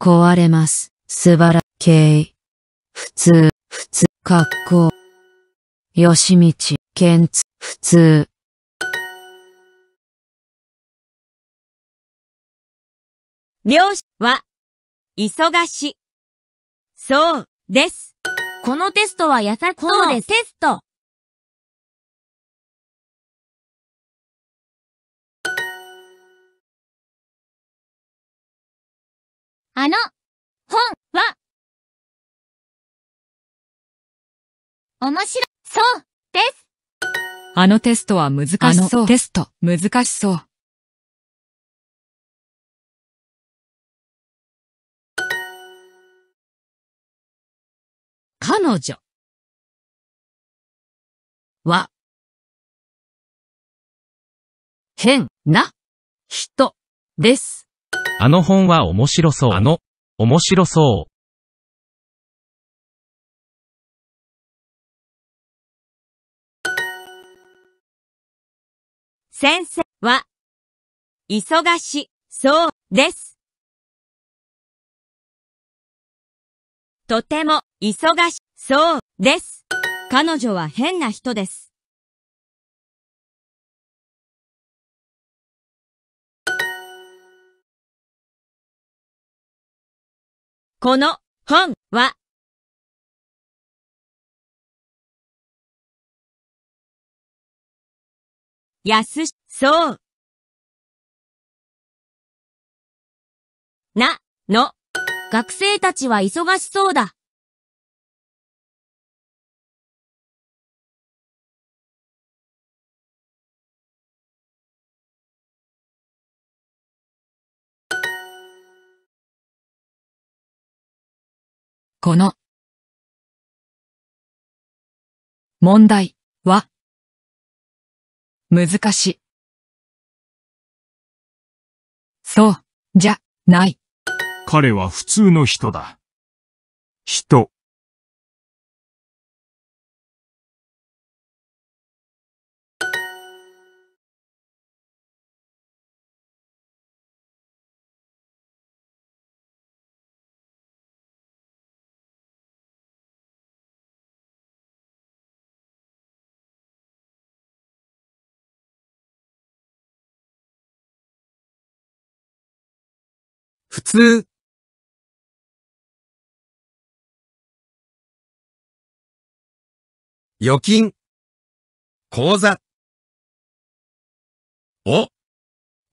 壊れます。素晴ら、い。普通、普通、格好。吉道、健つ、普通。両師は、忙し。い。そう、です。このテストはやさそうです。テスト。あの、本は、面白そうです。あのテストは難しそう。あのテスト、難しそう。彼女は変な人です。あの本は面白そう。あの、面白そう。先生は、忙し、そう、です。とても、忙し、そう、です。彼女は変な人です。この本は安そうなの学生たちは忙しそうだ。この問題は難しい。そう、じゃ、ない。彼は普通の人だ。人。普通預金口座お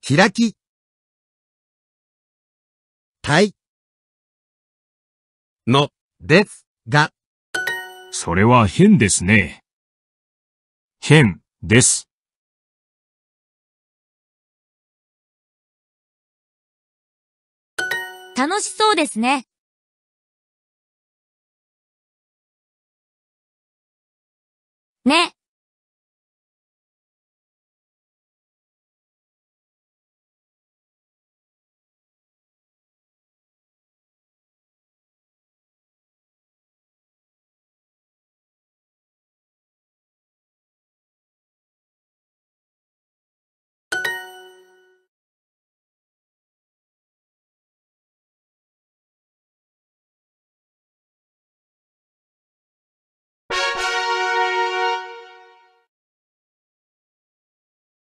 開き対のですがそれは変ですね。変です。楽しそうですね。ね。